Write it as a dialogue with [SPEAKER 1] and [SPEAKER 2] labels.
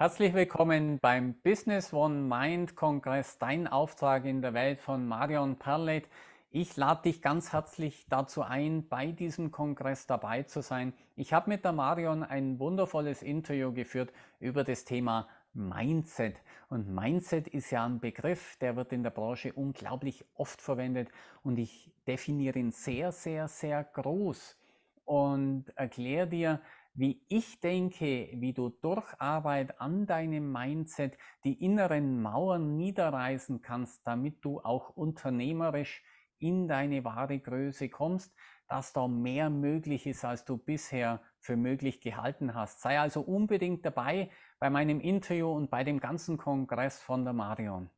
[SPEAKER 1] Herzlich willkommen beim Business One Mind Kongress, dein Auftrag in der Welt von Marion Perlet. Ich lade dich ganz herzlich dazu ein, bei diesem Kongress dabei zu sein. Ich habe mit der Marion ein wundervolles Interview geführt über das Thema Mindset. Und Mindset ist ja ein Begriff, der wird in der Branche unglaublich oft verwendet und ich definiere ihn sehr, sehr, sehr groß und erkläre dir, wie ich denke, wie du durch Arbeit an deinem Mindset die inneren Mauern niederreißen kannst, damit du auch unternehmerisch in deine wahre Größe kommst, dass da mehr möglich ist, als du bisher für möglich gehalten hast. Sei also unbedingt dabei bei meinem Interview und bei dem ganzen Kongress von der Marion.